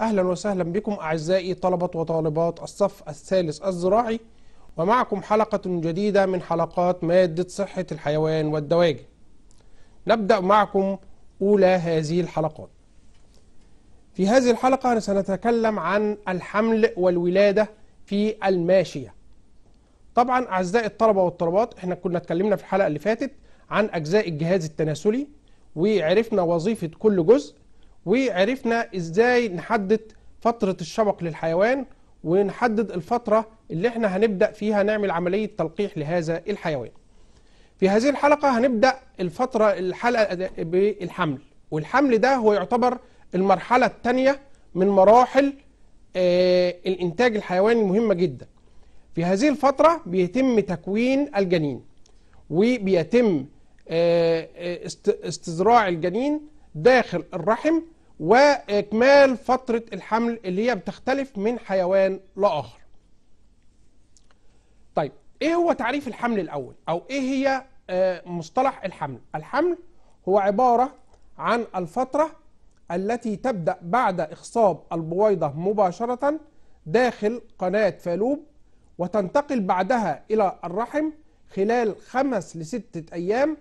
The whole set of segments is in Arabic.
أهلا وسهلا بكم أعزائي طلبة وطالبات الصف الثالث الزراعي ومعكم حلقة جديدة من حلقات مادة صحة الحيوان والدواجن نبدأ معكم أولى هذه الحلقات في هذه الحلقة سنتكلم عن الحمل والولادة في الماشية طبعا أعزائي الطلبة والطلبات احنا كنا اتكلمنا في الحلقة اللي فاتت عن أجزاء الجهاز التناسلي وعرفنا وظيفة كل جزء وعرفنا ازاي نحدد فترة الشبق للحيوان ونحدد الفترة اللي احنا هنبدأ فيها نعمل عملية تلقيح لهذا الحيوان في هذه الحلقة هنبدأ الفترة الحلقة بالحمل والحمل ده هو يعتبر المرحلة الثانية من مراحل آه، الإنتاج الحيواني المهمة جدا في هذه الفترة بيتم تكوين الجنين وبيتم آه، آه، استزراع الجنين داخل الرحم واكمال فتره الحمل اللي هي بتختلف من حيوان لاخر طيب ايه هو تعريف الحمل الاول او ايه هي آه، مصطلح الحمل الحمل هو عباره عن الفتره التي تبدا بعد اخصاب البويضه مباشره داخل قناه فالوب وتنتقل بعدها الى الرحم خلال خمس لستة ايام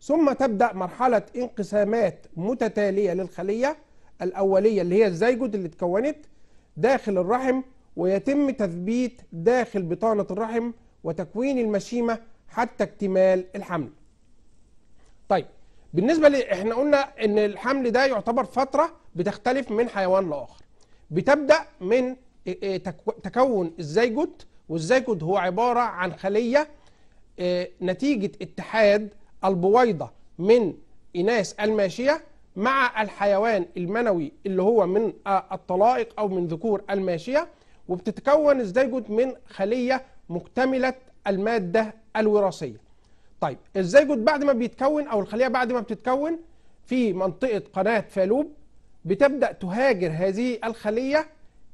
ثم تبدا مرحله انقسامات متتاليه للخليه الأولية اللي هي الزيجود اللي اتكونت داخل الرحم ويتم تثبيت داخل بطانة الرحم وتكوين المشيمة حتى اكتمال الحمل طيب بالنسبة ل... احنا قلنا ان الحمل ده يعتبر فترة بتختلف من حيوان لآخر بتبدأ من تكون الزيجوت والزيجوت هو عبارة عن خلية آه، نتيجة اتحاد البويضة من إناث الماشية مع الحيوان المنوي اللي هو من آه، الطلائق او من ذكور الماشيه وبتتكون الزيجوت من خليه مكتمله الماده الوراثيه. طيب الزيجوت بعد ما بيتكون او الخليه بعد ما بتتكون في منطقه قناه فالوب بتبدا تهاجر هذه الخليه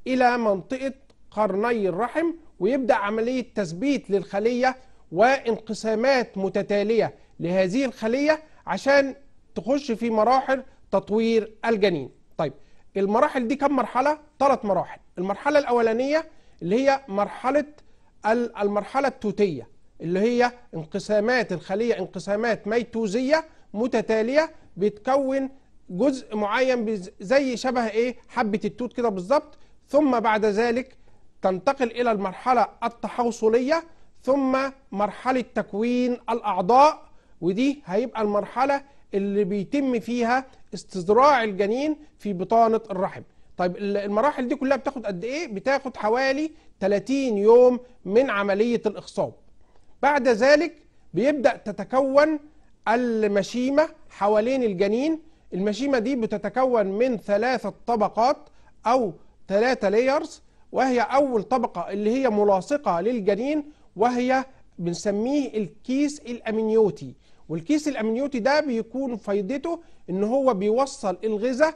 الى منطقه قرني الرحم ويبدا عمليه تثبيت للخليه وانقسامات متتاليه لهذه الخليه عشان تخش في مراحل تطوير الجنين طيب المراحل دي كم مرحله ثلاث مراحل المرحله الاولانيه اللي هي مرحله المرحله التوتيه اللي هي انقسامات الخليه انقسامات ميتوزيه متتاليه بتكون جزء معين زي شبه ايه حبه التوت كده بالظبط ثم بعد ذلك تنتقل الى المرحله التحوصليه ثم مرحله تكوين الاعضاء ودي هيبقى المرحله اللي بيتم فيها استزراع الجنين في بطانه الرحم طيب المراحل دي كلها بتاخد قد ايه بتاخد حوالي 30 يوم من عمليه الاخصاب بعد ذلك بيبدا تتكون المشيمه حوالين الجنين المشيمه دي بتتكون من ثلاثه طبقات او ثلاثه لايرز وهي اول طبقه اللي هي ملاصقه للجنين وهي بنسميه الكيس الامنيوتي والكيس الامنيوتي ده بيكون فايدته ان هو بيوصل الغذاء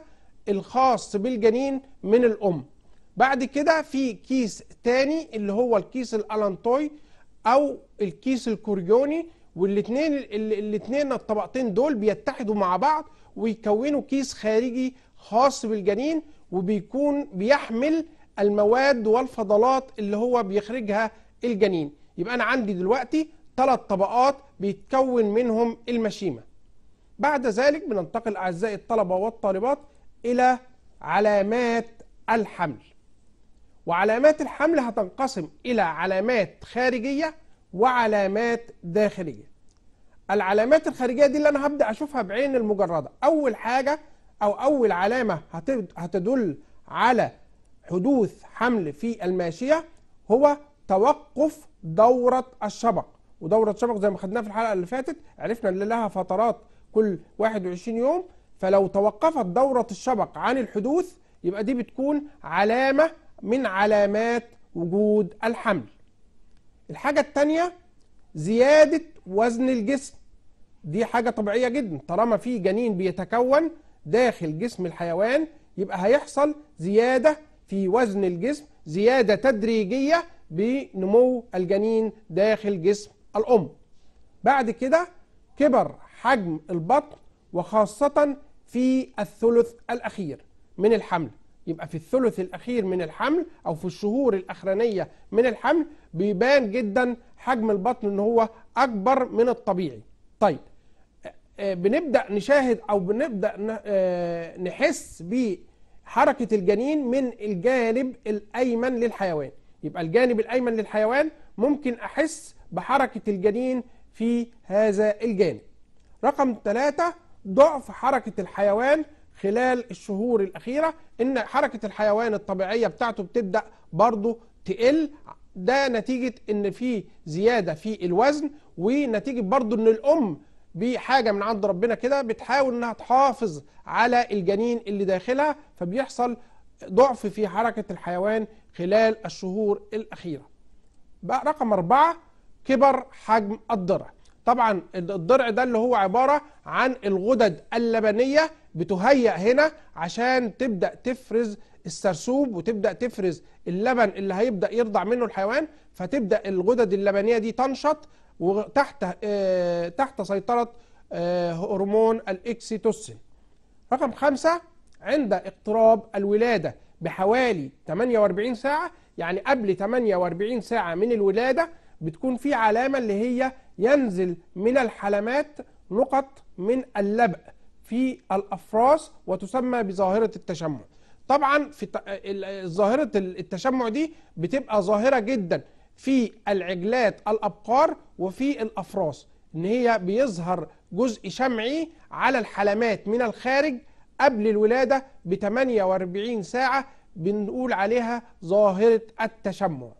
الخاص بالجنين من الام بعد كده في كيس تاني اللي هو الكيس الالانتوي او الكيس الكوريوني والاثنين الاثنين الطبقتين دول بيتحدوا مع بعض ويكونوا كيس خارجي خاص بالجنين وبيكون بيحمل المواد والفضلات اللي هو بيخرجها الجنين يبقى انا عندي دلوقتي ثلاث طبقات بيتكون منهم المشيمة بعد ذلك بننتقل أعزائي الطلبة والطالبات إلى علامات الحمل وعلامات الحمل هتنقسم إلى علامات خارجية وعلامات داخلية العلامات الخارجية دي اللي أنا هبدأ أشوفها بعين المجردة أول حاجة أو أول علامة هتدل على حدوث حمل في الماشية هو توقف دورة الشبق ودوره تشابك زي ما خدناها في الحلقه اللي فاتت عرفنا ان لها فترات كل 21 يوم فلو توقفت دوره الشبق عن الحدوث يبقى دي بتكون علامه من علامات وجود الحمل الحاجه الثانيه زياده وزن الجسم دي حاجه طبيعيه جدا طالما في جنين بيتكون داخل جسم الحيوان يبقى هيحصل زياده في وزن الجسم زياده تدريجيه بنمو الجنين داخل جسم الأم بعد كده كبر حجم البطن وخاصة في الثلث الأخير من الحمل يبقى في الثلث الأخير من الحمل أو في الشهور الأخرانية من الحمل بيبان جدا حجم البطن إن هو أكبر من الطبيعي طيب آه، آه، بنبدأ نشاهد أو بنبدأ آه، نحس بحركة الجنين من الجانب الأيمن للحيوان يبقى الجانب الأيمن للحيوان ممكن أحس بحركة الجنين في هذا الجانب رقم ثلاثة ضعف حركة الحيوان خلال الشهور الأخيرة إن حركة الحيوان الطبيعية بتاعته بتبدأ برضه تقل ده نتيجة إن في زيادة في الوزن ونتيجة برضه إن الأم بحاجة من عند ربنا كده بتحاول إنها تحافظ على الجنين اللي داخلها فبيحصل ضعف في حركة الحيوان خلال الشهور الأخيرة بقى رقم أربعة كبر حجم الضرع طبعا الضرع ده اللي هو عبارة عن الغدد اللبنية بتهيأ هنا عشان تبدأ تفرز السرسوب وتبدأ تفرز اللبن اللي هيبدأ يرضع منه الحيوان فتبدأ الغدد اللبنية دي تنشط وتحت اه تحت سيطرة اه هرمون الإكسيتوسين رقم خمسة عند اقتراب الولادة بحوالي 48 ساعة يعني قبل 48 ساعة من الولادة بتكون في علامة اللي هي ينزل من الحلمات نقط من اللبق في الأفراس وتسمى بظاهرة التشمع طبعا في ظاهرة التشمع دي بتبقى ظاهرة جدا في العجلات الأبقار وفي الأفراس إن هي بيظهر جزء شمعي على الحلمات من الخارج قبل الولادة ب 48 ساعة بنقول عليها ظاهرة التشمع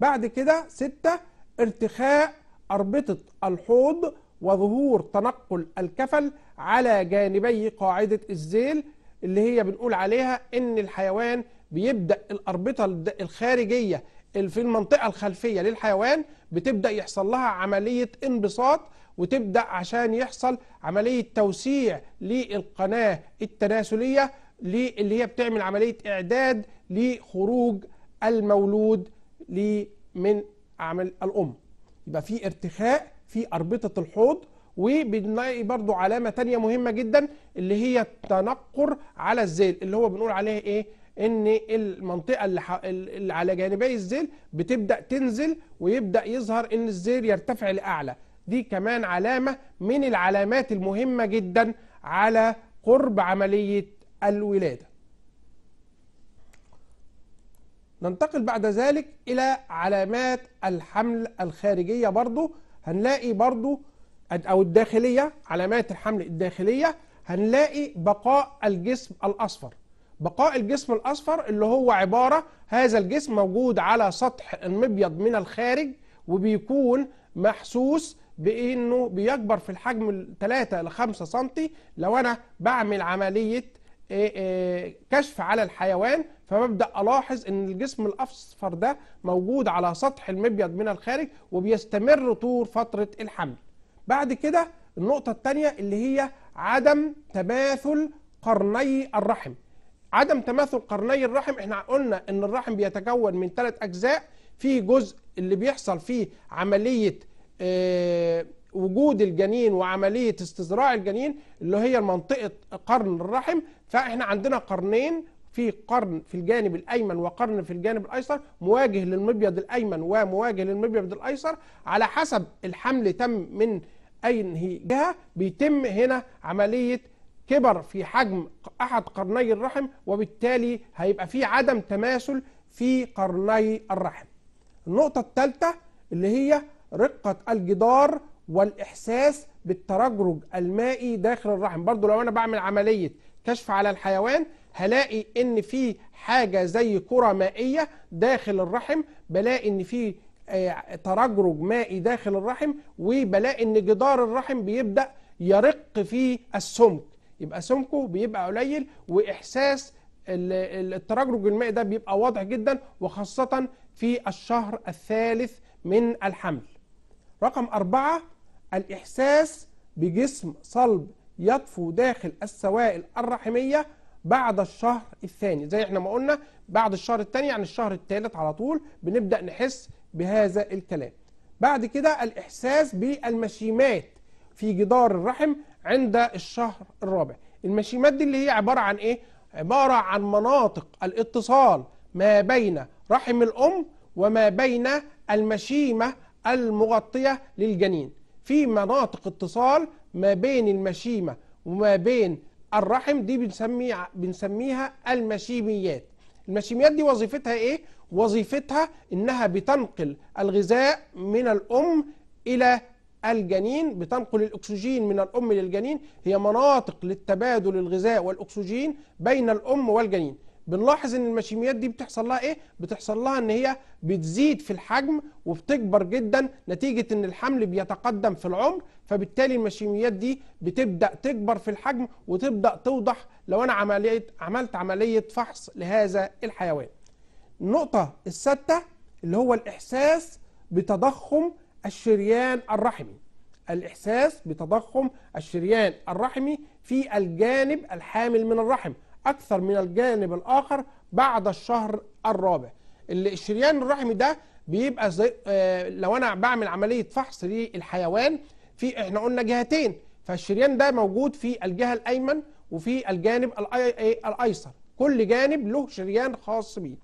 بعد كده ستة ارتخاء أربطة الحوض وظهور تنقل الكفل على جانبي قاعدة الزيل اللي هي بنقول عليها إن الحيوان بيبدأ الأربطة الخارجية في المنطقة الخلفية للحيوان بتبدأ يحصل لها عملية انبساط وتبدأ عشان يحصل عملية توسيع للقناة التناسلية اللي هي بتعمل عملية إعداد لخروج المولود من اعمل الام يبقى في ارتخاء في اربطه الحوض وبنلاقي برضو علامه تانية مهمه جدا اللي هي التنقر على الزيل اللي هو بنقول عليه ايه ان المنطقه اللي, على جانبي الزيل بتبدا تنزل ويبدا يظهر ان الزيل يرتفع لاعلى دي كمان علامه من العلامات المهمه جدا على قرب عمليه الولاده ننتقل بعد ذلك إلى علامات الحمل الخارجية برضو هنلاقي برضو أو الداخلية علامات الحمل الداخلية هنلاقي بقاء الجسم الأصفر بقاء الجسم الأصفر اللي هو عبارة هذا الجسم موجود على سطح المبيض من الخارج وبيكون محسوس بأنه بيكبر في الحجم 3 ل 5 سم لو أنا بعمل عملية إيه، إيه، كشف على الحيوان فببدا الاحظ ان الجسم الاصفر ده موجود على سطح المبيض من الخارج وبيستمر طول فتره الحمل بعد كده النقطه الثانيه اللي هي عدم تماثل قرني الرحم عدم تماثل قرني الرحم احنا قلنا ان الرحم بيتكون من ثلاث اجزاء في جزء اللي بيحصل فيه عمليه آه، وجود الجنين وعمليه استزراع الجنين اللي هي منطقه قرن الرحم فاحنا عندنا قرنين في قرن في الجانب الايمن وقرن في الجانب الايسر مواجه للمبيض الايمن ومواجه للمبيض الايسر على حسب الحمل تم من اي جهه بيتم هنا عمليه كبر في حجم احد قرني الرحم وبالتالي هيبقى في عدم تماثل في قرني الرحم. النقطه الثالثه اللي هي رقه الجدار والاحساس بالترجرج المائي داخل الرحم برضو لو انا بعمل عمليه كشف على الحيوان هلاقي ان في حاجه زي كره مائيه داخل الرحم بلاقي ان في آه، ترجرج مائي داخل الرحم وبلاقي ان جدار الرحم بيبدا يرق فيه السمك يبقى سمكه بيبقى قليل واحساس الترجرج المائي ده بيبقى واضح جدا وخاصه في الشهر الثالث من الحمل رقم أربعة الإحساس بجسم صلب يطفو داخل السوائل الرحمية بعد الشهر الثاني زي احنا ما قلنا بعد الشهر الثاني يعني الشهر الثالث على طول بنبدأ نحس بهذا الكلام بعد كده الإحساس بالمشيمات في جدار الرحم عند الشهر الرابع المشيمات دي اللي هي عبارة عن ايه؟ عبارة عن مناطق الاتصال ما بين رحم الأم وما بين المشيمة المغطية للجنين في مناطق اتصال ما بين المشيمة وما بين الرحم دي بنسمي بنسميها المشيميات المشيميات دي وظيفتها ايه وظيفتها انها بتنقل الغذاء من الام الى الجنين بتنقل الاكسجين من الام للجنين هي مناطق للتبادل الغذاء والاكسجين بين الام والجنين بنلاحظ ان المشيميات دي بتحصل لها ايه بتحصل لها ان هي بتزيد في الحجم وبتكبر جدا نتيجه ان الحمل بيتقدم في العمر فبالتالي المشيميات دي بتبدا تكبر في الحجم وتبدا توضح لو انا عمليت عملت عمليه فحص لهذا الحيوان النقطه السادسه اللي هو الاحساس بتضخم الشريان الرحمي الاحساس بتضخم الشريان الرحمي في الجانب الحامل من الرحم أكثر من الجانب الآخر بعد الشهر الرابع اللي الشريان الرحمي ده بيبقى زي آه لو أنا بعمل عملية فحص للحيوان في إحنا قلنا جهتين فالشريان ده موجود في الجهة الأيمن وفي الجانب آه، الأيسر كل جانب له شريان خاص بيه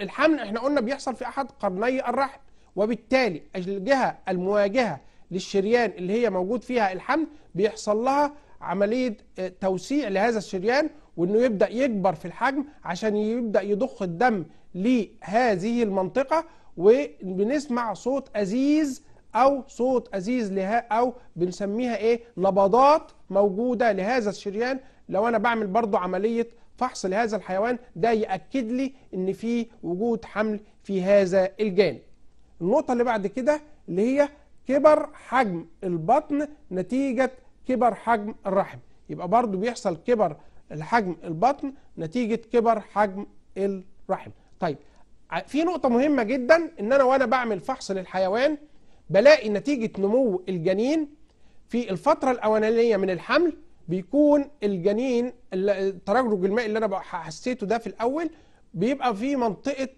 الحمل احنا قلنا بيحصل في أحد قرني الرحم وبالتالي الجهة المواجهة للشريان اللي هي موجود فيها الحمل بيحصل لها عملية آه، توسيع لهذا الشريان وانه يبدا يكبر في الحجم عشان يبدا يضخ الدم لهذه المنطقه وبنسمع صوت ازيز او صوت ازيز لها او بنسميها ايه نبضات موجوده لهذا الشريان لو انا بعمل برضو عمليه فحص لهذا الحيوان ده ياكد لي ان في وجود حمل في هذا الجانب النقطه اللي بعد كده اللي هي كبر حجم البطن نتيجه كبر حجم الرحم يبقى برضو بيحصل كبر الحجم البطن نتيجه كبر حجم الرحم طيب في نقطه مهمه جدا ان انا وانا بعمل فحص للحيوان بلاقي نتيجه نمو الجنين في الفتره الاولانيه من الحمل بيكون الجنين التراجرج المائي اللي انا حسيته ده في الاول بيبقى في منطقه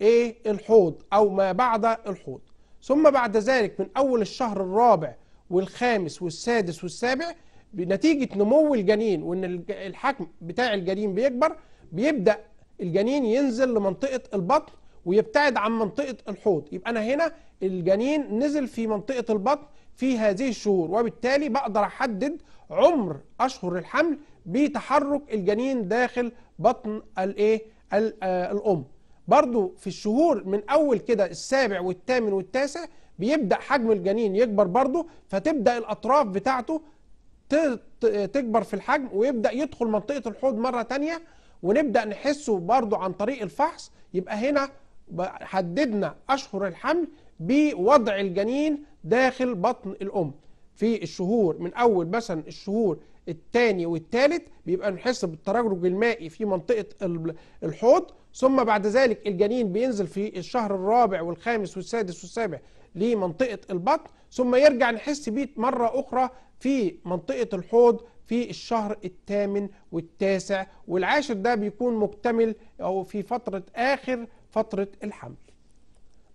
ايه الحوض او ما بعد الحوض ثم بعد ذلك من اول الشهر الرابع والخامس والسادس والسابع بنتيجه نمو الجنين وان الحجم بتاع الجنين بيكبر بيبدا الجنين ينزل لمنطقه البطن ويبتعد عن منطقه الحوض يبقى انا هنا الجنين نزل في منطقه البطن في هذه الشهور وبالتالي بقدر احدد عمر اشهر الحمل بتحرك الجنين داخل بطن الايه آه، الام برضو في الشهور من اول كده السابع والثامن والتاسع بيبدا حجم الجنين يكبر برضه فتبدا الاطراف بتاعته تكبر في الحجم ويبدا يدخل منطقه الحوض مره ثانيه ونبدا نحسه برده عن طريق الفحص يبقى هنا حددنا اشهر الحمل بوضع الجنين داخل بطن الام في الشهور من اول مثلا الشهور الثاني والثالث بيبقى نحس بالترجرج المائي في منطقه الحوض ثم بعد ذلك الجنين بينزل في الشهر الرابع والخامس والسادس والسابع لمنطقه البطن ثم يرجع نحس بيه مره اخرى في منطقة الحوض في الشهر الثامن والتاسع والعاشر ده بيكون مكتمل أو في فترة آخر فترة الحمل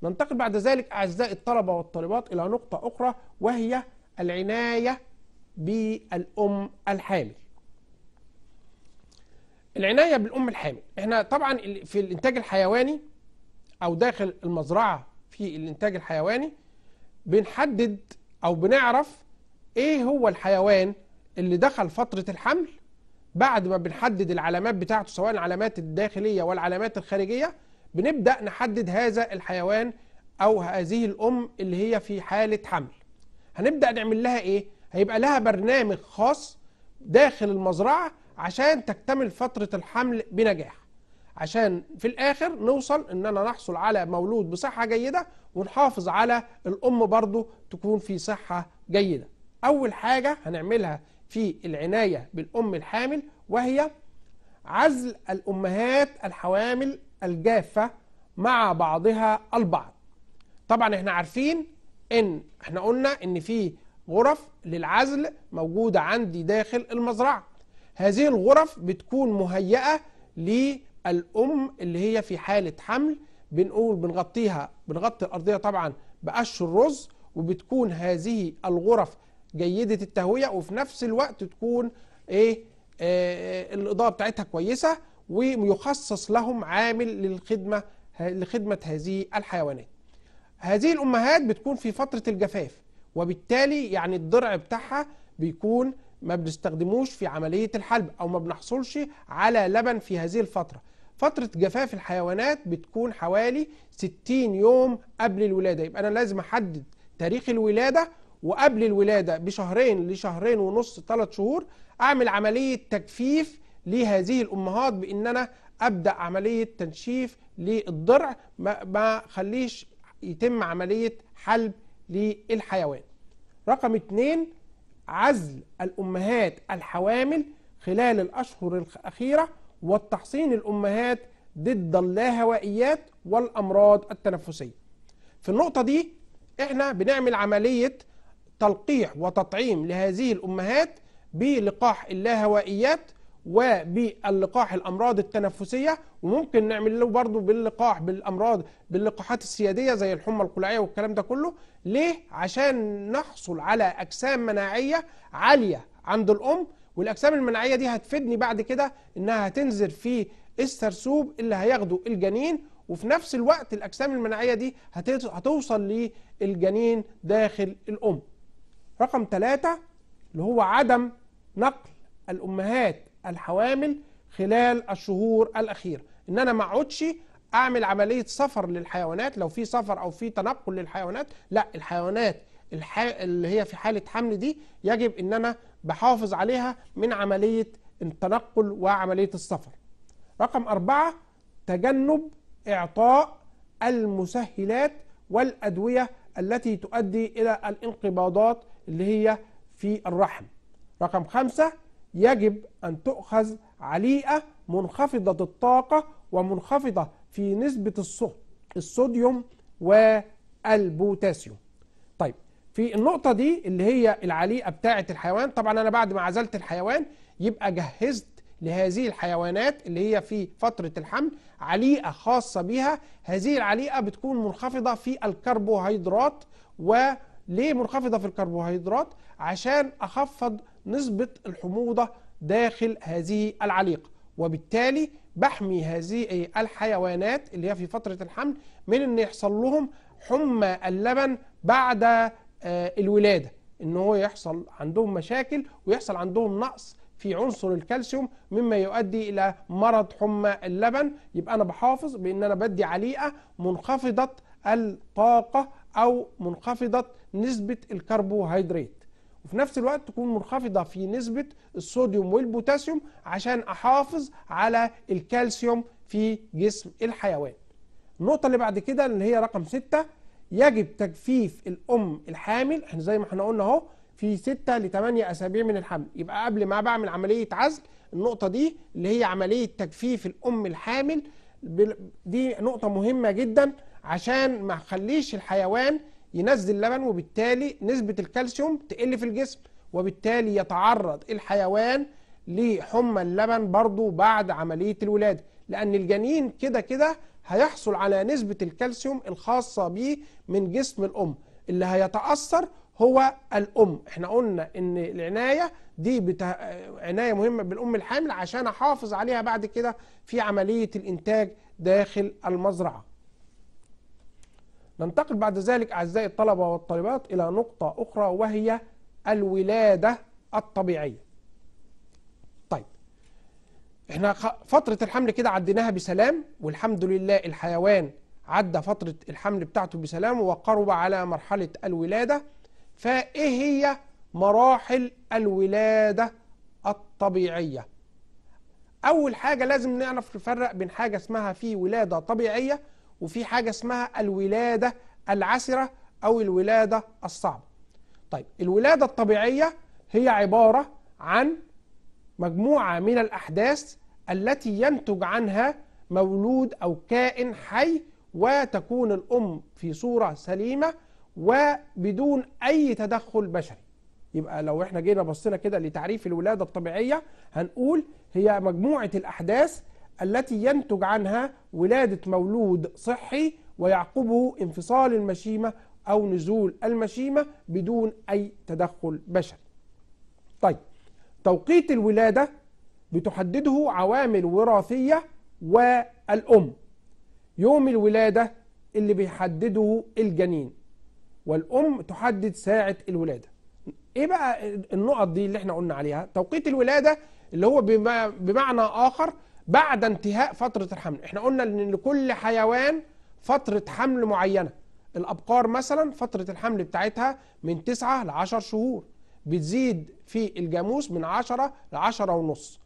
ننتقل بعد ذلك أعزائي الطلبة والطالبات إلى نقطة أخرى وهي العناية بالأم الحامل العناية بالأم الحامل احنا طبعا في الإنتاج الحيواني أو داخل المزرعة في الإنتاج الحيواني بنحدد أو بنعرف ايه هو الحيوان اللي دخل فترة الحمل بعد ما بنحدد العلامات بتاعته سواء العلامات الداخلية والعلامات الخارجية بنبدأ نحدد هذا الحيوان أو هذه الأم اللي هي في حالة حمل هنبدأ نعمل لها إيه؟ هيبقى لها برنامج خاص داخل المزرعة عشان تكتمل فترة الحمل بنجاح عشان في الآخر نوصل إننا نحصل على مولود بصحة جيدة ونحافظ على الأم برضو تكون في صحة جيدة أول حاجة هنعملها في العناية بالأم الحامل وهي عزل الأمهات الحوامل الجافة مع بعضها البعض طبعا احنا عارفين ان احنا قلنا ان في غرف للعزل موجودة عندي داخل المزرعة هذه الغرف بتكون مهيئة للأم اللي هي في حالة حمل بنقول بنغطيها بنغطي الأرضية طبعا بقش الرز وبتكون هذه الغرف جيده التهويه وفي نفس الوقت تكون ايه آه, آه، الاضاءه بتاعتها كويسه ويخصص لهم عامل للخدمه لخدمه هذه الحيوانات. هذه الامهات بتكون في فتره الجفاف وبالتالي يعني الضرع بتاعها بيكون ما بنستخدموش في عمليه الحلب او ما بنحصلش على لبن في هذه الفتره. فترة جفاف الحيوانات بتكون حوالي 60 يوم قبل الولادة يبقى أنا لازم أحدد تاريخ الولادة وقبل الولادة بشهرين لشهرين ونص ثلاث شهور أعمل عملية تجفيف لهذه الأمهات بإن أنا أبدأ عملية تنشيف للضرع ما خليش يتم عملية حلب للحيوان رقم اتنين عزل الأمهات الحوامل خلال الأشهر الأخيرة والتحصين الأمهات ضد اللاهوائيات والأمراض التنفسية في النقطة دي احنا بنعمل عملية تلقيح وتطعيم لهذه الأمهات بلقاح اللاهوائيات وباللقاح الامراض التنفسيه وممكن نعمل له برضو باللقاح بالامراض باللقاحات السياديه زي الحمى القلعيه والكلام ده كله ليه عشان نحصل على اجسام مناعيه عاليه عند الام والاجسام المناعيه دي هتفيدني بعد كده انها هتنزل في السرسوب اللي هياخده الجنين وفي نفس الوقت الاجسام المناعيه دي هتوصل للجنين داخل الام رقم ثلاثة اللي هو عدم نقل الأمهات الحوامل خلال الشهور الأخيرة إن أنا ما أقعدش أعمل عملية سفر للحيوانات لو في سفر أو في تنقل للحيوانات لا الحيوانات الح... اللي هي في حالة حمل دي يجب إن أنا بحافظ عليها من عملية التنقل وعملية السفر رقم أربعة تجنب إعطاء المسهلات والأدوية التي تؤدي إلى الانقباضات اللي هي في الرحم رقم خمسة يجب أن تؤخذ عليقة منخفضة الطاقة ومنخفضة في نسبة الصوديوم والبوتاسيوم طيب في النقطة دي اللي هي العليقة بتاعة الحيوان طبعا أنا بعد ما عزلت الحيوان يبقى جهزت لهذه الحيوانات اللي هي في فترة الحمل عليقة خاصة بها هذه العليقة بتكون منخفضة في الكربوهيدرات و ليه منخفضه في الكربوهيدرات عشان اخفض نسبه الحموضه داخل هذه العليقه وبالتالي بحمي هذه الحيوانات اللي هي في فتره الحمل من ان يحصل لهم حمى اللبن بعد آه، الولاده ان هو يحصل عندهم مشاكل ويحصل عندهم نقص في عنصر الكالسيوم مما يؤدي الى مرض حمى اللبن يبقى انا بحافظ بان انا بدي عليقه منخفضه الطاقه او منخفضه نسبه الكربوهيدرات وفي نفس الوقت تكون منخفضه في نسبه الصوديوم والبوتاسيوم عشان احافظ على الكالسيوم في جسم الحيوان النقطه اللي بعد كده اللي هي رقم ستة يجب تجفيف الام الحامل احنا زي ما احنا قلنا اهو في ستة ل 8 اسابيع من الحمل يبقى قبل ما بعمل عمليه عزل النقطه دي اللي هي عمليه تجفيف الام الحامل دي نقطه مهمه جدا عشان ما اخليش الحيوان ينزل لبن وبالتالي نسبة الكالسيوم تقل في الجسم وبالتالي يتعرض الحيوان لحمى اللبن برضو بعد عملية الولادة لأن الجنين كده كده هيحصل على نسبة الكالسيوم الخاصة بيه من جسم الأم اللي هيتأثر هو الأم احنا قلنا ان العناية دي بتا... عناية مهمة بالأم الحامل عشان أحافظ عليها بعد كده في عملية الإنتاج داخل المزرعة ننتقل بعد ذلك أعزائي الطلبة والطالبات إلى نقطة أخرى وهي الولادة الطبيعية طيب احنا فترة الحمل كده عديناها بسلام والحمد لله الحيوان عدى فترة الحمل بتاعته بسلام وقرب على مرحلة الولادة فإيه هي مراحل الولادة الطبيعية أول حاجة لازم نعرف نفرق بين حاجة اسمها في ولادة طبيعية وفي حاجة اسمها الولادة العسرة أو الولادة الصعبة طيب الولادة الطبيعية هي عبارة عن مجموعة من الأحداث التي ينتج عنها مولود أو كائن حي وتكون الأم في صورة سليمة وبدون أي تدخل بشري يبقى لو احنا جينا بصينا كده لتعريف الولادة الطبيعية هنقول هي مجموعة الأحداث التي ينتج عنها ولادة مولود صحي ويعقبه انفصال المشيمة أو نزول المشيمة بدون أي تدخل بشري طيب توقيت الولادة بتحدده عوامل وراثية والأم يوم الولادة اللي بيحدده الجنين والأم تحدد ساعة الولادة إيه بقى النقط دي اللي احنا قلنا عليها توقيت الولادة اللي هو بمعنى آخر بعد انتهاء فترة الحمل احنا قلنا ان لكل حيوان فترة حمل معينة الابقار مثلا فترة الحمل بتاعتها من 9 ل 10 شهور بتزيد في الجاموس من 10 ل 10 ونص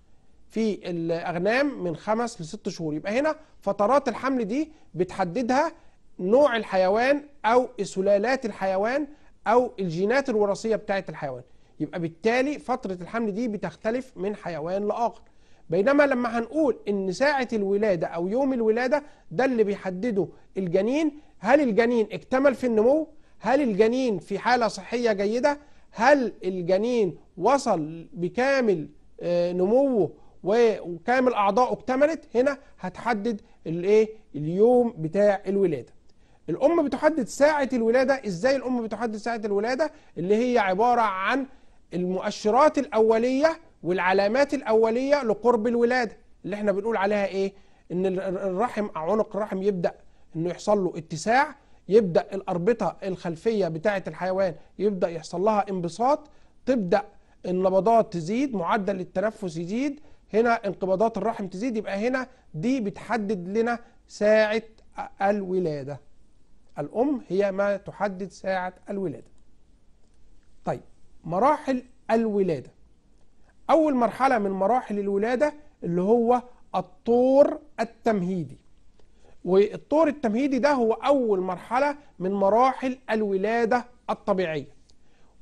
في الاغنام من 5 ل 6 شهور يبقى هنا فترات الحمل دي بتحددها نوع الحيوان او سلالات الحيوان او الجينات الوراثية بتاعت الحيوان يبقى بالتالي فترة الحمل دي بتختلف من حيوان لآخر بينما لما هنقول ان ساعة الولادة او يوم الولادة ده اللي بيحدده الجنين هل الجنين اكتمل في النمو هل الجنين في حالة صحية جيدة هل الجنين وصل بكامل آه، نموه وكامل اعضائه اكتملت هنا هتحدد الايه اليوم بتاع الولاده الام بتحدد ساعه الولاده ازاي الام بتحدد ساعه الولاده اللي هي عباره عن المؤشرات الاوليه والعلامات الأولية لقرب الولادة اللي احنا بنقول عليها ايه ان الرحم عنق الرحم يبدأ انه يحصل له اتساع يبدأ الأربطة الخلفية بتاعة الحيوان يبدأ يحصل لها انبساط تبدأ النبضات تزيد معدل التنفس يزيد هنا انقباضات الرحم تزيد يبقى هنا دي بتحدد لنا ساعة الولادة الأم هي ما تحدد ساعة الولادة طيب مراحل الولادة أول مرحلة من مراحل الولادة اللي هو الطور التمهيدي والطور التمهيدي ده هو أول مرحلة من مراحل الولادة الطبيعية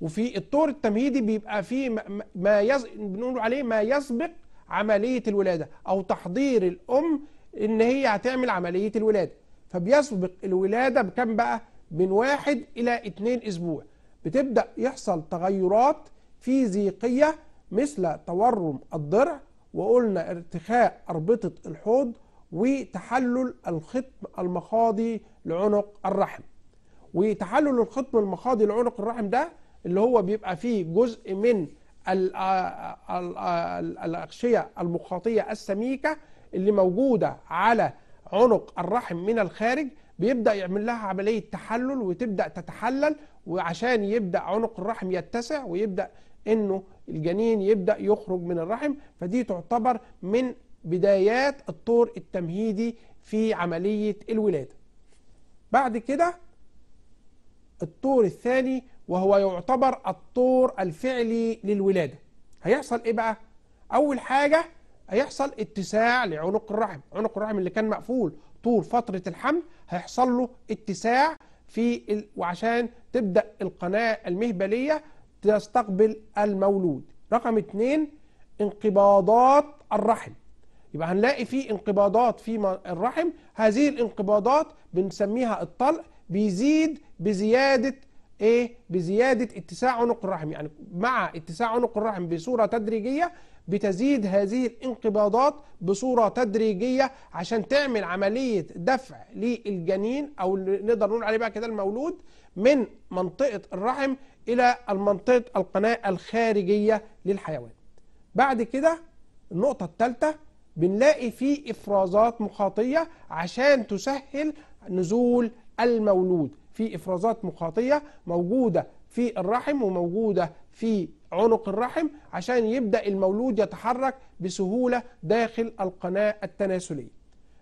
وفي الطور التمهيدي بيبقى فيه ما يز... بنقول عليه ما يسبق عملية الولادة أو تحضير الأم إن هي هتعمل عملية الولادة فبيسبق الولادة بكم بقى؟ من واحد إلى اتنين أسبوع بتبدأ يحصل تغيرات فيزيقية مثل تورم الضرع وقلنا ارتخاء أربطة الحوض وتحلل الختم المخاضي لعنق الرحم وتحلل الختم المخاضي لعنق الرحم ده اللي هو بيبقى فيه جزء من الأغشية المخاطية السميكة اللي موجودة على عنق الرحم من الخارج بيبدأ يعمل لها عملية تحلل وتبدأ تتحلل وعشان يبدأ عنق الرحم يتسع ويبدأ انه الجنين يبدأ يخرج من الرحم فدي تعتبر من بدايات الطور التمهيدي في عملية الولادة بعد كده الطور الثاني وهو يعتبر الطور الفعلي للولادة هيحصل ايه بقى؟ اول حاجة هيحصل اتساع لعنق الرحم عنق الرحم اللي كان مقفول طول فترة الحمل هيحصل له اتساع في ال... وعشان تبدأ القناة المهبلية تستقبل المولود رقم اثنين انقباضات الرحم يبقى هنلاقي في انقباضات في الرحم هذه الانقباضات بنسميها الطلق بيزيد بزيادة ايه بزيادة اتساع عنق الرحم يعني مع اتساع عنق الرحم بصورة تدريجية بتزيد هذه الانقباضات بصورة تدريجية عشان تعمل عملية دفع للجنين او نقدر نقول عليه بقى كده المولود من منطقة الرحم إلى المنطقة القناة الخارجية للحيوان بعد كده النقطة الثالثة بنلاقي فيه إفرازات مخاطية عشان تسهل نزول المولود في إفرازات مخاطية موجودة في الرحم وموجودة في عنق الرحم عشان يبدأ المولود يتحرك بسهولة داخل القناة التناسلية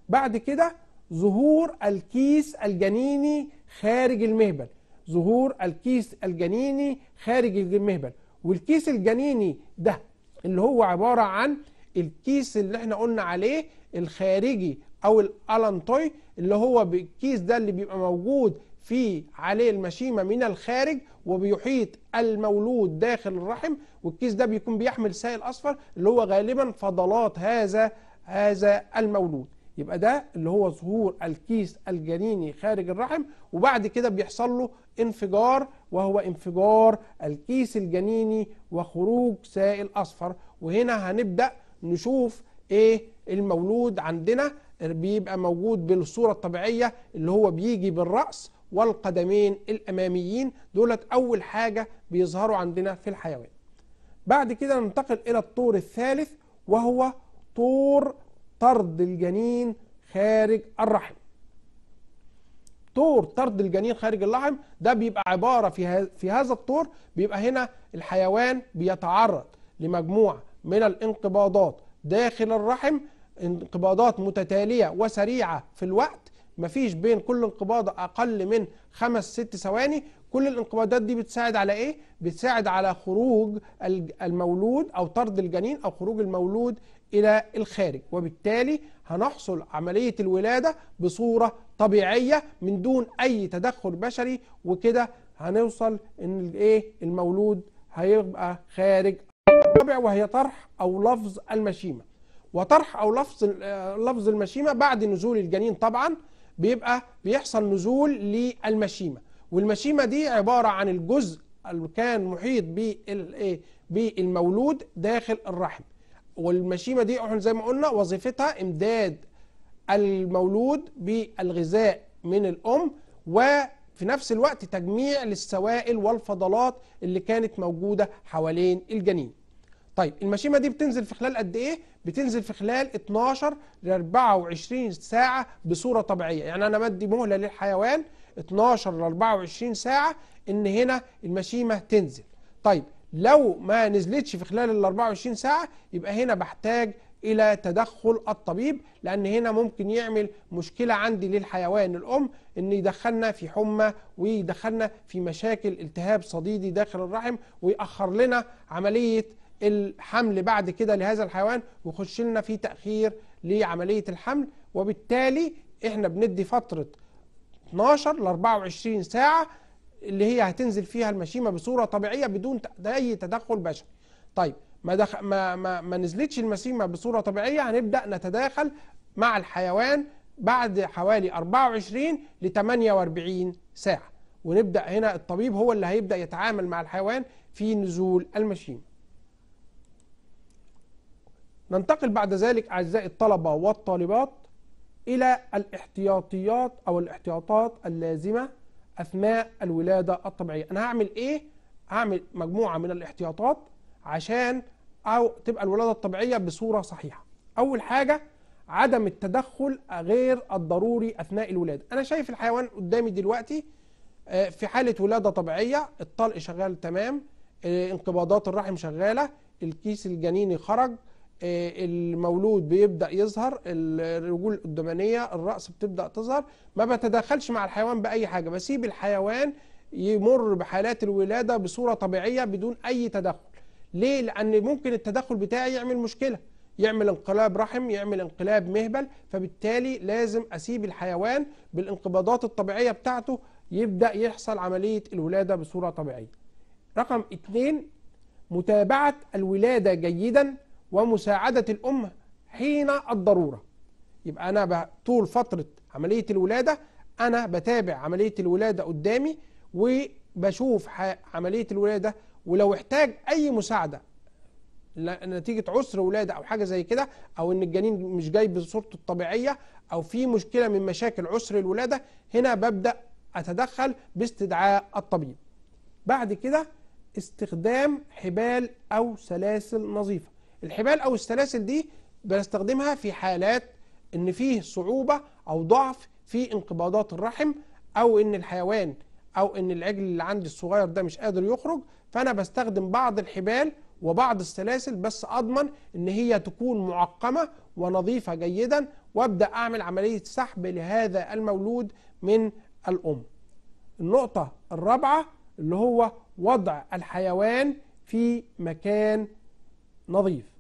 بعد كده ظهور الكيس الجنيني خارج المهبل ظهور الكيس الجنيني خارج المهبل والكيس الجنيني ده اللي هو عبارة عن الكيس اللي احنا قلنا عليه الخارجي او الالانتوي اللي هو الكيس ده اللي بيبقى موجود في عليه المشيمة من الخارج وبيحيط المولود داخل الرحم والكيس ده بيكون بيحمل سائل أصفر اللي هو غالبا فضلات هذا هذا المولود يبقى ده اللي هو ظهور الكيس الجنيني خارج الرحم وبعد كده بيحصل له انفجار وهو انفجار الكيس الجنيني وخروج سائل اصفر وهنا هنبدا نشوف ايه المولود عندنا بيبقى موجود بالصوره الطبيعيه اللي هو بيجي بالراس والقدمين الاماميين دولت اول حاجه بيظهروا عندنا في الحيوان بعد كده ننتقل الى الطور الثالث وهو طور طرد الجنين خارج الرحم طور طرد الجنين خارج اللحم ده بيبقى عبارة في, في هذا الطور بيبقى هنا الحيوان بيتعرض لمجموعة من الانقباضات داخل الرحم انقباضات متتالية وسريعة في الوقت مفيش بين كل انقباض أقل من خمس ست ثواني كل الانقباضات دي بتساعد على إيه؟ بتساعد على خروج المولود أو طرد الجنين أو خروج المولود إلى الخارج وبالتالي هنحصل عملية الولادة بصورة طبيعية من دون أي تدخل بشري وكده هنوصل إن الإيه المولود هيبقى خارج الرابع وهي طرح أو لفظ المشيمة وطرح أو لفظ آه، لفظ المشيمة بعد نزول الجنين طبعا بيبقى بيحصل نزول للمشيمة والمشيمة دي عبارة عن الجزء اللي كان محيط إيه؟ بالمولود داخل الرحم والمشيمة دي احنا زي ما قلنا وظيفتها امداد المولود بالغذاء من الأم وفي نفس الوقت تجميع للسوائل والفضلات اللي كانت موجودة حوالين الجنين طيب المشيمة دي بتنزل في خلال قد إيه؟ بتنزل في خلال 12 ل 24 ساعة بصورة طبيعية يعني أنا مدي مهلة للحيوان 12 ل 24 ساعة إن هنا المشيمة تنزل طيب لو ما نزلتش في خلال ال 24 ساعة يبقى هنا بحتاج إلى تدخل الطبيب لأن هنا ممكن يعمل مشكلة عندي للحيوان الأم إن يدخلنا في حمى ويدخلنا في مشاكل التهاب صديدي داخل الرحم ويأخر لنا عملية الحمل بعد كده لهذا الحيوان ويخش لنا في تأخير لعملية الحمل وبالتالي إحنا بندي فترة 12 ل 24 ساعة اللي هي هتنزل فيها المشيمه بصوره طبيعيه بدون اي تدخل بشري طيب ما, دخ... ما ما ما نزلتش المشيمه بصوره طبيعيه هنبدا نتداخل مع الحيوان بعد حوالي 24 ل 48 ساعه ونبدا هنا الطبيب هو اللي هيبدا يتعامل مع الحيوان في نزول المشيمه ننتقل بعد ذلك اعزائي الطلبه والطالبات الى الاحتياطيات او الاحتياطات اللازمه اثناء الولاده الطبيعيه انا هعمل ايه هعمل مجموعه من الاحتياطات عشان او تبقى الولاده الطبيعيه بصوره صحيحه اول حاجه عدم التدخل غير الضروري اثناء الولاده انا شايف الحيوان قدامي دلوقتي آه، في حاله ولاده طبيعيه الطلق شغال تمام آه، انقباضات الرحم شغاله الكيس الجنيني خرج آه، المولود بيبدا يظهر الرجول القدمانيه الراس بتبدا تظهر ما بتدخلش مع الحيوان باي حاجه بسيب الحيوان يمر بحالات الولاده بصوره طبيعيه بدون اي تدخل ليه لان ممكن التدخل بتاعي يعمل مشكله يعمل انقلاب رحم يعمل انقلاب مهبل فبالتالي لازم اسيب الحيوان بالانقباضات الطبيعيه بتاعته يبدا يحصل عمليه الولاده بصوره طبيعيه رقم اتنين متابعه الولاده جيدا ومساعدة الأمة حين الضرورة يبقى أنا طول فترة عملية الولادة أنا بتابع عملية الولادة قدامي وبشوف عملية الولادة ولو احتاج أي مساعدة نتيجة عسر ولادة أو حاجة زي كده أو إن الجنين مش جاي بصورته الطبيعية أو في مشكلة من مشاكل عسر الولادة هنا ببدأ أتدخل باستدعاء الطبيب بعد كده استخدام حبال أو سلاسل نظيفة الحبال أو السلاسل دي بنستخدمها في حالات إن فيه صعوبة أو ضعف في انقباضات الرحم أو إن الحيوان أو إن العجل اللي عندي الصغير ده مش قادر يخرج فأنا بستخدم بعض الحبال وبعض السلاسل بس أضمن إن هي تكون معقمة ونظيفة جيدا وأبدأ أعمل عملية سحب لهذا المولود من الأم النقطة الرابعة اللي هو وضع الحيوان في مكان نظيف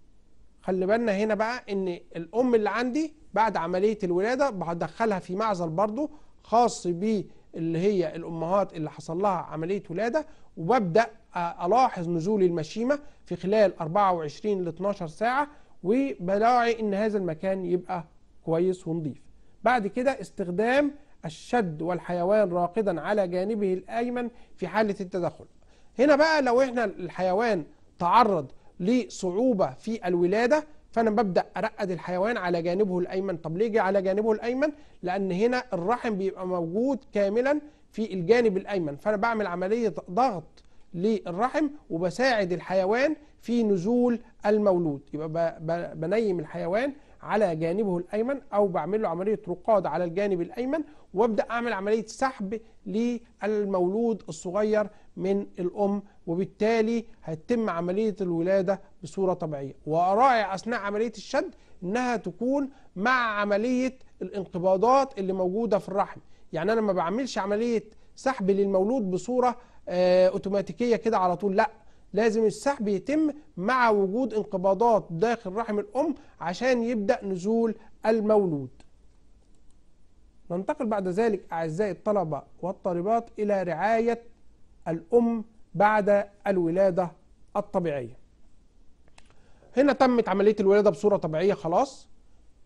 خلي بالنا هنا بقى ان الام اللي عندي بعد عمليه الولاده بدخلها في معزل برضو خاص ب اللي هي الامهات اللي حصل لها عمليه ولاده وببدا الاحظ نزول المشيمه في خلال 24 ل 12 ساعه وبراعي ان هذا المكان يبقى كويس ونظيف. بعد كده استخدام الشد والحيوان راقدا على جانبه الايمن في حاله التدخل. هنا بقى لو احنا الحيوان تعرض لصعوبة في الولادة فأنا ببدأ أرقد الحيوان على جانبه الأيمن طب ليه على جانبه الأيمن لأن هنا الرحم بيبقى موجود كاملا في الجانب الأيمن فأنا بعمل عملية ضغط للرحم وبساعد الحيوان في نزول المولود يبقى بنيم الحيوان على جانبه الأيمن أو بعمل له عملية رقاد على الجانب الأيمن وابدأ أعمل عملية سحب للمولود الصغير من الأم وبالتالي هتتم عملية الولادة بصورة طبيعية وأراعي أثناء عملية الشد إنها تكون مع عملية الانقباضات اللي موجودة في الرحم يعني أنا ما بعملش عملية سحب للمولود بصورة آه، أوتوماتيكية كده على طول لأ لازم السحب يتم مع وجود انقباضات داخل رحم الأم عشان يبدأ نزول المولود ننتقل بعد ذلك أعزائي الطلبة والطالبات إلى رعاية الأم بعد الولادة الطبيعية هنا تمت عملية الولادة بصورة طبيعية خلاص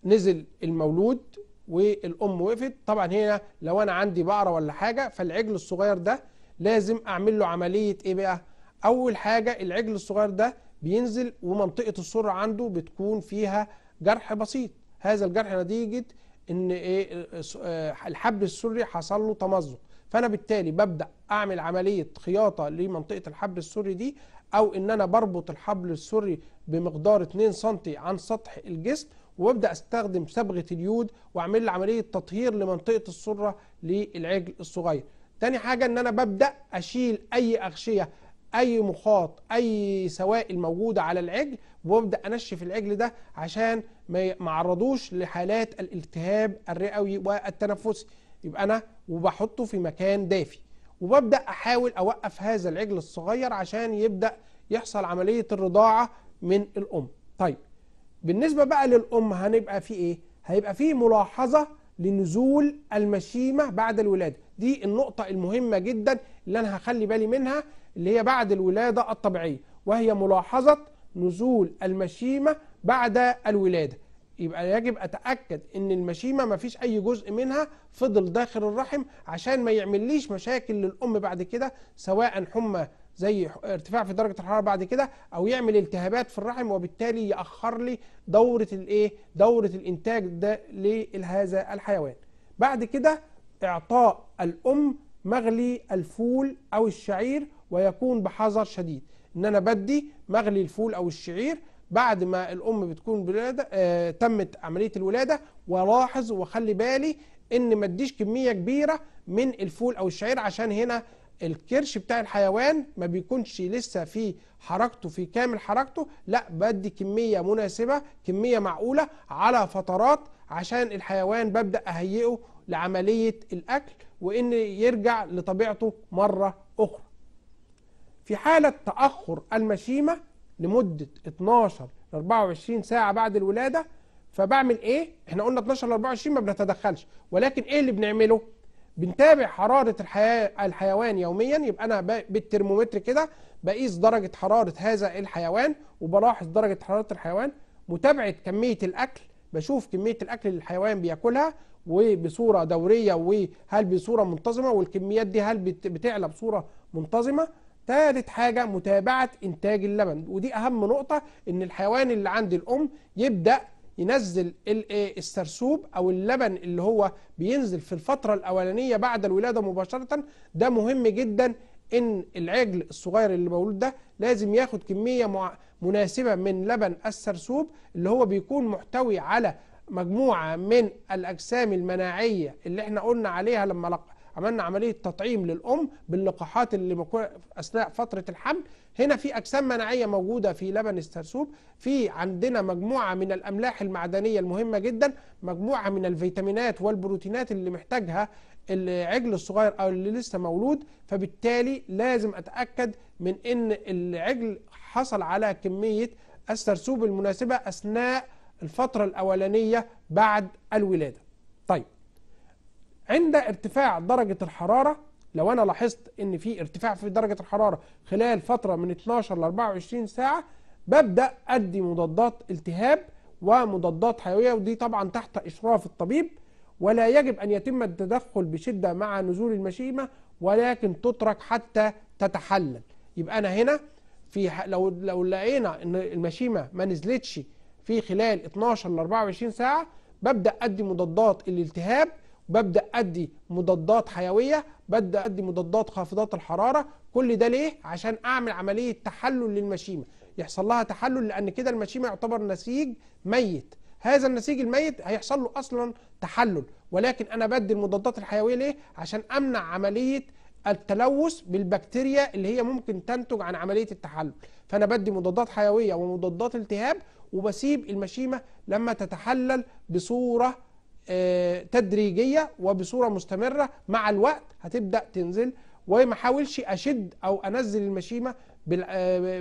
نزل المولود والأم وقفت طبعا هنا لو أنا عندي بقرة ولا حاجة فالعجل الصغير ده لازم أعمل له عملية إيه بقى أول حاجة العجل الصغير ده بينزل ومنطقة السرة عنده بتكون فيها جرح بسيط هذا الجرح نتيجة ان إيه، الحبل السري حصل له تمزق فانا بالتالي ببدا اعمل عمليه خياطه لمنطقه الحبل السري دي او ان انا بربط الحبل السري بمقدار 2 سم عن سطح الجسم وابدا استخدم صبغه اليود واعمل لي عمليه تطهير لمنطقه السره للعجل الصغير تاني حاجه ان انا ببدا اشيل اي اغشيه اي مخاط اي سوائل موجوده على العجل وابدا انشف العجل ده عشان ما يعرضوش لحالات الالتهاب الرئوي والتنفسي يبقى انا وبحطه في مكان دافي وببدا احاول اوقف هذا العجل الصغير عشان يبدا يحصل عمليه الرضاعه من الام طيب بالنسبه بقى للام هنبقى في ايه هيبقى في ملاحظه لنزول المشيمه بعد الولاده دي النقطه المهمه جدا اللي انا هخلي بالي منها اللي هي بعد الولاده الطبيعيه وهي ملاحظه نزول المشيمه بعد الولاده يبقى يجب اتاكد ان المشيمه ما فيش اي جزء منها فضل داخل الرحم عشان ما يعمليش مشاكل للام بعد كده سواء حمى زي ارتفاع في درجه الحراره بعد كده او يعمل التهابات في الرحم وبالتالي ياخر لي دوره الايه دوره الانتاج ده لهذا الحيوان بعد كده اعطاء الام مغلي الفول او الشعير ويكون بحذر شديد ان انا بدي مغلي الفول او الشعير بعد ما الام بتكون بلادة آه تمت عمليه الولاده ولاحظ وخلي بالي ان ما تديش كميه كبيره من الفول او الشعير عشان هنا الكرش بتاع الحيوان ما بيكونش لسه في حركته في كامل حركته لا بدي كميه مناسبه كميه معقوله على فترات عشان الحيوان ببدا اهيئه لعمليه الاكل وان يرجع لطبيعته مره اخرى في حاله تاخر المشيمه لمده 12 ل 24 ساعه بعد الولاده فبعمل ايه؟ احنا قلنا 12 ل 24 ما بنتدخلش ولكن ايه اللي بنعمله؟ بنتابع حراره الحياة الحيوان يوميا يبقى انا بالترمومتر كده بقيس درجه حراره هذا الحيوان وبلاحظ درجه حراره الحيوان متابعه كميه الاكل بشوف كميه الاكل اللي الحيوان بياكلها وبصوره دوريه وهل بصوره منتظمه والكميات دي هل بتعلى بصوره منتظمه ثالث حاجة متابعة إنتاج اللبن ودي أهم نقطة إن الحيوان اللي عند الأم يبدأ ينزل آه، السرسوب أو اللبن اللي هو بينزل في الفترة الأولانية بعد الولادة مباشرة ده مهم جدا إن العجل الصغير اللي مولود ده لازم ياخد كمية مناسبة من لبن السرسوب اللي هو بيكون محتوي على مجموعة من الأجسام المناعية اللي احنا قلنا عليها لما لقى عملنا عمليه تطعيم للام باللقاحات اللي اثناء فتره الحمل هنا في اجسام مناعيه موجوده في لبن السرسوب في عندنا مجموعه من الاملاح المعدنيه المهمه جدا مجموعه من الفيتامينات والبروتينات اللي محتاجها العجل الصغير او اللي لسه مولود فبالتالي لازم اتاكد من ان العجل حصل على كميه السرسوب المناسبه اثناء الفتره الاولانيه بعد الولاده عند ارتفاع درجة الحرارة لو أنا لاحظت إن في ارتفاع في درجة الحرارة خلال فترة من 12 ل 24 ساعة ببدأ أدي مضادات التهاب ومضادات حيوية ودي طبعا تحت إشراف الطبيب ولا يجب أن يتم التدخل بشدة مع نزول المشيمة ولكن تترك حتى تتحلل يبقى أنا هنا في لو لو لقينا إن المشيمة ما نزلتش في خلال 12 ل 24 ساعة ببدأ أدي مضادات الالتهاب ببدا ادي مضادات حيويه ببدا ادي مضادات خافضات الحراره كل ده ليه عشان اعمل عمليه تحلل للمشيمه يحصل لها تحلل لان كده المشيمه يعتبر نسيج ميت هذا النسيج الميت هيحصل له اصلا تحلل ولكن انا بدي المضادات الحيويه ليه عشان امنع عمليه التلوث بالبكتيريا اللي هي ممكن تنتج عن عمليه التحلل فانا بدي مضادات حيويه ومضادات التهاب وبسيب المشيمه لما تتحلل بصوره آه، تدريجيه وبصوره مستمره مع الوقت هتبدا تنزل وما احاولش اشد او انزل المشيمه آه،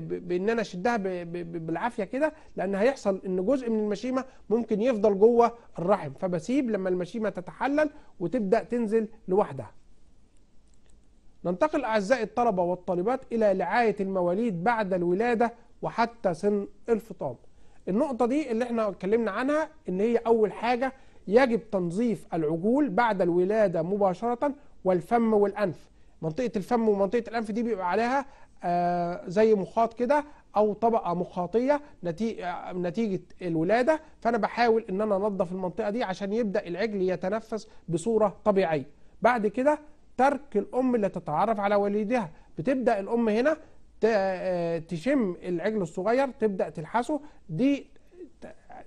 بان انا اشدها بالعافيه كده لان هيحصل ان جزء من المشيمه ممكن يفضل جوه الرحم فبسيب لما المشيمه تتحلل وتبدا تنزل لوحدها ننتقل اعزائي الطلبه والطالبات الى رعايه المواليد بعد الولاده وحتى سن الفطام النقطه دي اللي احنا اتكلمنا عنها ان هي اول حاجه يجب تنظيف العجول بعد الولاده مباشره والفم والانف منطقه الفم ومنطقه الانف دي بيبقى عليها آه زي مخاط كده او طبقه مخاطيه آه، نتيجه الولاده فانا بحاول ان انا انظف المنطقه دي عشان يبدا العجل يتنفس بصوره طبيعيه بعد كده ترك الام اللي تتعرف على والدها بتبدا الام هنا تشم العجل الصغير تبدا تلحسه دي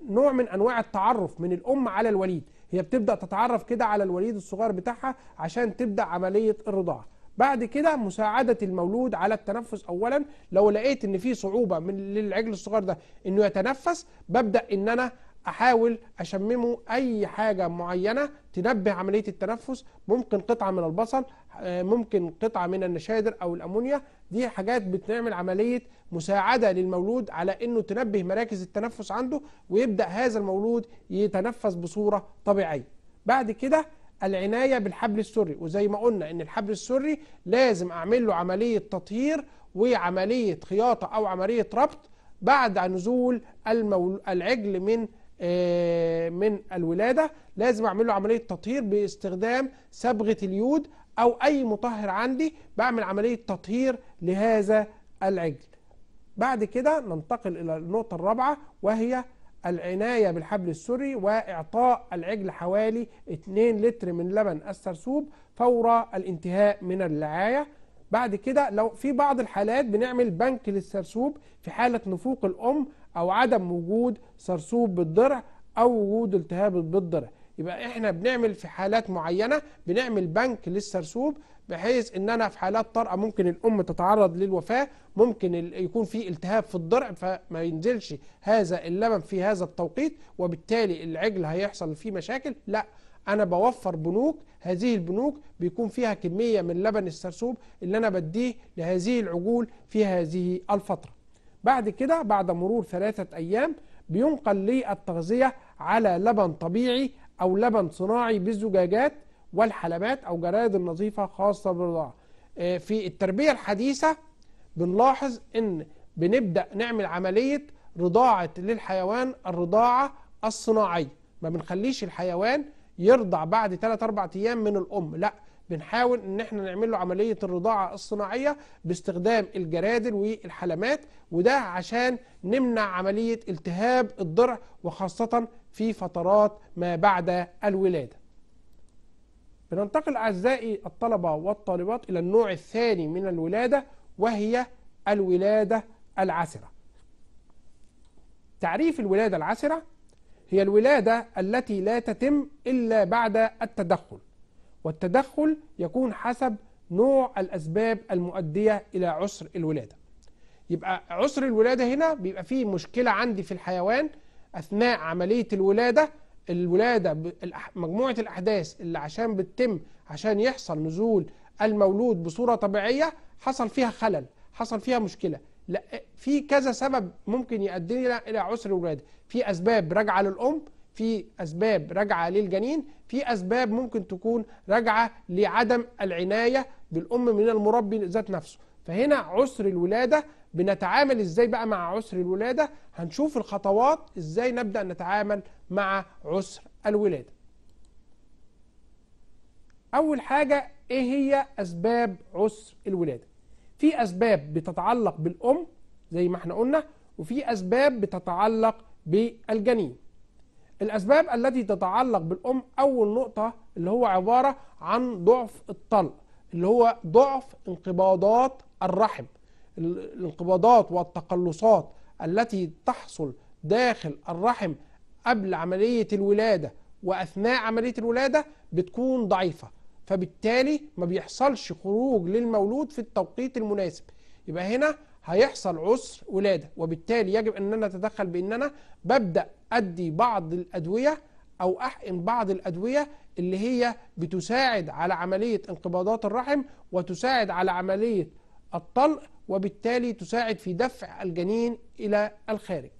نوع من انواع التعرف من الام على الوليد هي بتبدا تتعرف كده على الوليد الصغير بتاعها عشان تبدا عمليه الرضاعه بعد كده مساعدة المولود على التنفس أولا لو لقيت إن في صعوبة من للعجل الصغير ده إنه يتنفس ببدأ إن أنا احاول اشممه اي حاجه معينه تنبه عمليه التنفس ممكن قطعه من البصل آه، ممكن قطعه من النشادر او الامونيا دي حاجات بتعمل عمليه مساعده للمولود على انه تنبه مراكز التنفس عنده ويبدا هذا المولود يتنفس بصوره طبيعيه بعد كده العنايه بالحبل السري وزي ما قلنا ان الحبل السري لازم اعمل له عمليه تطهير وعمليه خياطه او عمليه ربط بعد نزول المول... العجل من آه، من الولادة لازم أعمل له عملية تطهير باستخدام صبغة اليود أو أي مطهر عندي بعمل عملية تطهير لهذا العجل بعد كده ننتقل إلى النقطة الرابعة وهي العناية بالحبل السري وإعطاء العجل حوالي 2 لتر من لبن السرسوب فور الانتهاء من الرعاية بعد كده لو في بعض الحالات بنعمل بنك للسرسوب في حالة نفوق الأم او عدم وجود صرصوب بالضرع او وجود التهاب بالضرع يبقى احنا بنعمل في حالات معينه بنعمل بنك للسرسوب بحيث ان انا في حالات طارئه ممكن الام تتعرض للوفاه ممكن يكون في التهاب في الضرع فما ينزلش هذا اللبن في هذا التوقيت وبالتالي العجل هيحصل فيه مشاكل لا انا بوفر بنوك هذه البنوك بيكون فيها كميه من لبن السرسوب اللي انا بديه لهذه العجول في هذه الفتره بعد كده بعد مرور ثلاثة أيام بينقل للتغذية على لبن طبيعي أو لبن صناعي بالزجاجات والحلبات أو جرائد النظيفة خاصة بالرضاعة آه، في التربية الحديثة بنلاحظ أن بنبدأ نعمل عملية رضاعة للحيوان الرضاعة الصناعية ما بنخليش الحيوان يرضع بعد 3 4 أيام من الأم لا بنحاول ان احنا نعمل له عمليه الرضاعه الصناعيه باستخدام الجرادل والحلمات وده عشان نمنع عمليه التهاب الضرع وخاصه في فترات ما بعد الولاده. بننتقل اعزائي الطلبه والطالبات الى النوع الثاني من الولاده وهي الولاده العسره. تعريف الولاده العسره هي الولاده التي لا تتم الا بعد التدخل والتدخل يكون حسب نوع الأسباب المؤدية إلى عسر الولادة يبقى عسر الولادة هنا بيبقى فيه مشكلة عندي في الحيوان أثناء عملية الولادة الولادة مجموعة الأحداث اللي عشان بتتم عشان يحصل نزول المولود بصورة طبيعية حصل فيها خلل حصل فيها مشكلة لا في كذا سبب ممكن يؤدي إلى عسر الولادة في أسباب راجعة للأم في أسباب راجعة للجنين في أسباب ممكن تكون راجعة لعدم العناية بالأم من المربي ذات نفسه فهنا عسر الولادة بنتعامل ازاي بقى مع عسر الولادة هنشوف الخطوات ازاي نبدأ نتعامل مع عسر الولادة أول حاجة إيه هي أسباب عسر الولادة في أسباب بتتعلق بالأم زي ما احنا قلنا وفي أسباب بتتعلق بالجنين الأسباب التي تتعلق بالأم أول نقطة اللي هو عبارة عن ضعف الطلق اللي هو ضعف انقباضات الرحم الانقباضات والتقلصات التي تحصل داخل الرحم قبل عملية الولادة وأثناء عملية الولادة بتكون ضعيفة فبالتالي ما بيحصلش خروج للمولود في التوقيت المناسب يبقى هنا هيحصل عسر ولاده وبالتالي يجب ان انا اتدخل بان انا ببدا ادي بعض الادويه او احقن بعض الادويه اللي هي بتساعد على عمليه انقباضات الرحم وتساعد على عمليه الطلق وبالتالي تساعد في دفع الجنين الى الخارج.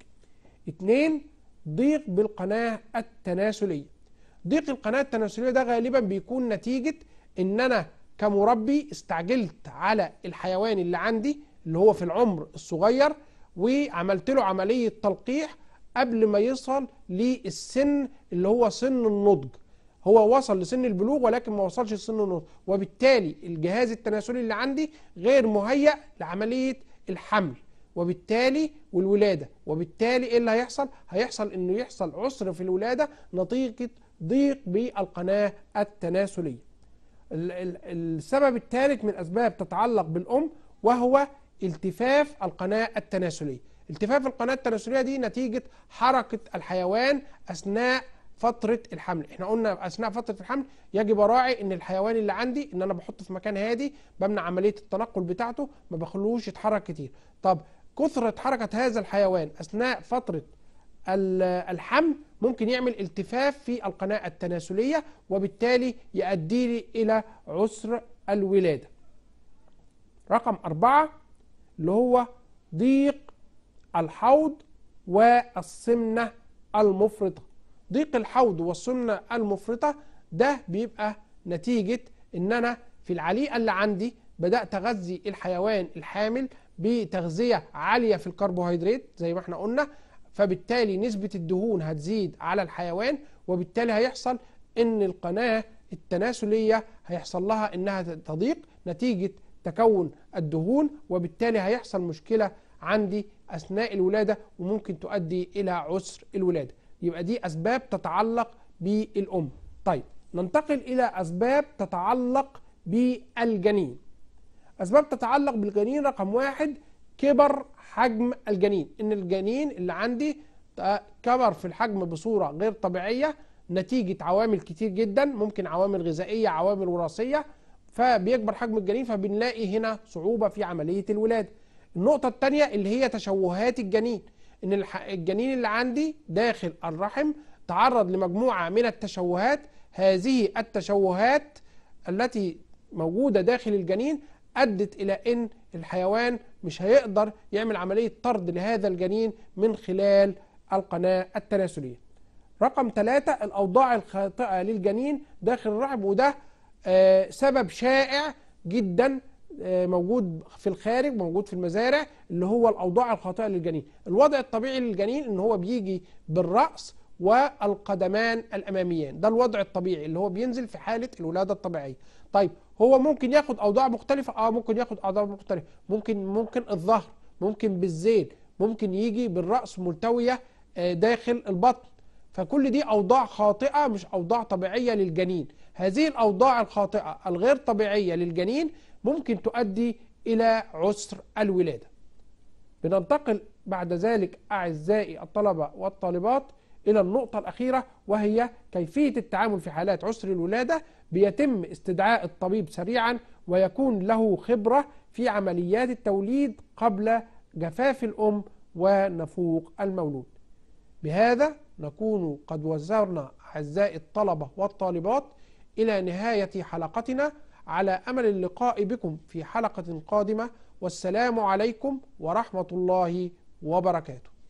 اثنين ضيق بالقناه التناسليه. ضيق القناه التناسليه ده غالبا بيكون نتيجه ان انا كمربي استعجلت على الحيوان اللي عندي اللي هو في العمر الصغير وعملت له عملية تلقيح قبل ما يصل للسن اللي هو سن النضج هو وصل لسن البلوغ ولكن ما وصلش لسن النضج وبالتالي الجهاز التناسلي اللي عندي غير مهيأ لعملية الحمل وبالتالي والولاده وبالتالي ايه اللي هيحصل هيحصل انه يحصل عسر في الولاده نتيجه ضيق بالقناه التناسليه السبب الثالث من اسباب تتعلق بالام وهو التفاف القناة التناسلية التفاف القناة التناسلية دي نتيجة حركة الحيوان أثناء فترة الحمل احنا قلنا اثناء فترة الحمل يجب اراعي ان الحيوان اللي عندي ان انا بحطه في مكان هادي بمنع عملية التنقل بتاعته ما بخلوش يتحرك كتير طب كثرة حركة هذا الحيوان اثناء فترة الحمل ممكن يعمل التفاف في القناة التناسلية وبالتالي يؤدي لي الى عسر الولادة رقم أربعة اللي هو ضيق الحوض والسمنة المفرطة ضيق الحوض والسمنة المفرطة ده بيبقى نتيجة ان انا في العليقة اللي عندي بدأت اغذي الحيوان الحامل بتغذية عالية في الكربوهيدرات زي ما احنا قلنا فبالتالي نسبة الدهون هتزيد على الحيوان وبالتالي هيحصل ان القناة التناسلية هيحصل لها انها تضيق نتيجة تكون الدهون وبالتالي هيحصل مشكلة عندي أثناء الولادة وممكن تؤدي إلى عسر الولادة يبقى دي أسباب تتعلق بالأم طيب ننتقل إلى أسباب تتعلق بالجنين أسباب تتعلق بالجنين رقم واحد كبر حجم الجنين إن الجنين اللي عندي كبر في الحجم بصورة غير طبيعية نتيجة عوامل كتير جدا ممكن عوامل غذائية عوامل وراثية فبيكبر حجم الجنين فبنلاقي هنا صعوبة في عملية الولادة النقطة الثانية اللي هي تشوهات الجنين ان الجنين اللي عندي داخل الرحم تعرض لمجموعة من التشوهات هذه التشوهات التي موجودة داخل الجنين أدت إلى أن الحيوان مش هيقدر يعمل عملية طرد لهذا الجنين من خلال القناة التناسلية رقم ثلاثة الأوضاع الخاطئة للجنين داخل الرحم وده آه، سبب شائع جدا آه، موجود في الخارج موجود في المزارع اللي هو الاوضاع الخاطئه للجنين الوضع الطبيعي للجنين ان هو بيجي بالراس والقدمان الاماميان ده الوضع الطبيعي اللي هو بينزل في حاله الولاده الطبيعيه طيب هو ممكن ياخد اوضاع مختلفه اه ممكن ياخد اوضاع مختلفه ممكن ممكن الظهر ممكن بالزين ممكن يجي بالراس ملتويه آه، داخل البطن فكل دي أوضاع خاطئة مش أوضاع طبيعية للجنين هذه الأوضاع الخاطئة الغير طبيعية للجنين ممكن تؤدي إلى عسر الولادة بننتقل بعد ذلك أعزائي الطلبة والطالبات إلى النقطة الأخيرة وهي كيفية التعامل في حالات عسر الولادة بيتم استدعاء الطبيب سريعا ويكون له خبرة في عمليات التوليد قبل جفاف الأم ونفوق المولود بهذا نكون قد وزرنا أعزائي الطلبة والطالبات إلى نهاية حلقتنا على أمل اللقاء بكم في حلقة قادمة والسلام عليكم ورحمة الله وبركاته